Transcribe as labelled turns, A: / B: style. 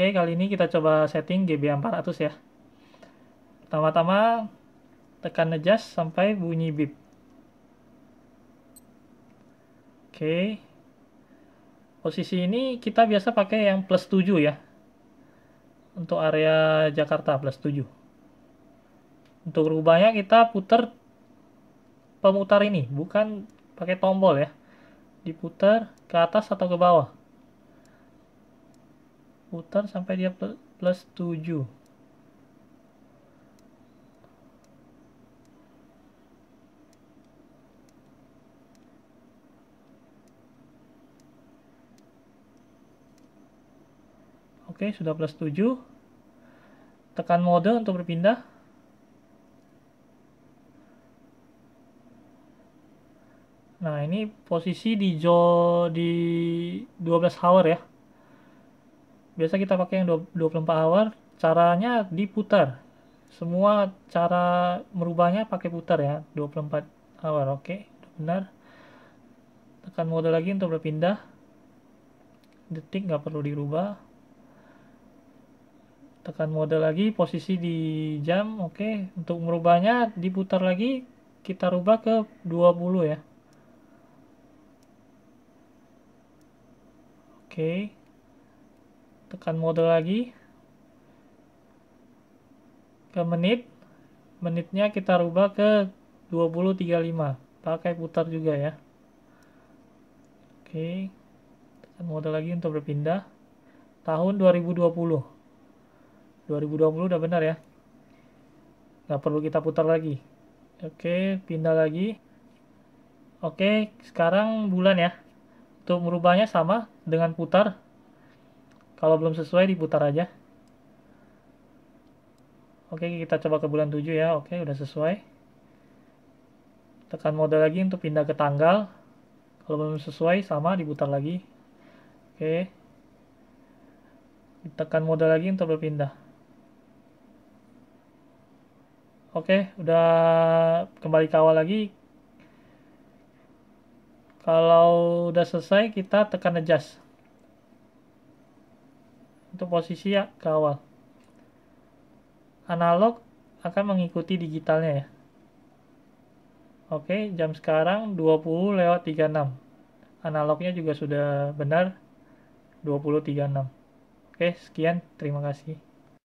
A: Oke, kali ini kita coba setting GB 400 ya. Pertama-tama tekan adjust sampai bunyi beep. Oke. Posisi ini kita biasa pakai yang plus 7 ya. Untuk area Jakarta plus 7. Untuk rubahnya kita putar pemutar ini, bukan pakai tombol ya. Diputar ke atas atau ke bawah putar sampai dia plus 7 Oke, sudah plus 7. Tekan mode untuk berpindah. Nah, ini posisi di jo di 12 hour ya biasa kita pakai yang 24 hour caranya diputar semua cara merubahnya pakai putar ya 24 hour oke okay. benar tekan mode lagi untuk berpindah detik nggak perlu dirubah tekan mode lagi posisi di jam oke okay. untuk merubahnya diputar lagi kita rubah ke 20 ya oke okay tekan mode lagi ke menit menitnya kita rubah ke 2035 pakai putar juga ya oke tekan mode lagi untuk berpindah tahun 2020 2020 udah benar ya nggak perlu kita putar lagi oke pindah lagi oke sekarang bulan ya untuk merubahnya sama dengan putar kalau belum sesuai diputar aja. Oke, kita coba ke bulan 7 ya. Oke, udah sesuai. Tekan mode lagi untuk pindah ke tanggal. Kalau belum sesuai, sama diputar lagi. Oke. Tekan mode lagi untuk berpindah. Oke, udah kembali ke awal lagi. Kalau udah selesai, kita tekan adjust untuk posisi ya ke awal. Analog akan mengikuti digitalnya ya. Oke, jam sekarang 20 lewat 36. Analognya juga sudah benar 20.36. Oke, sekian. Terima kasih.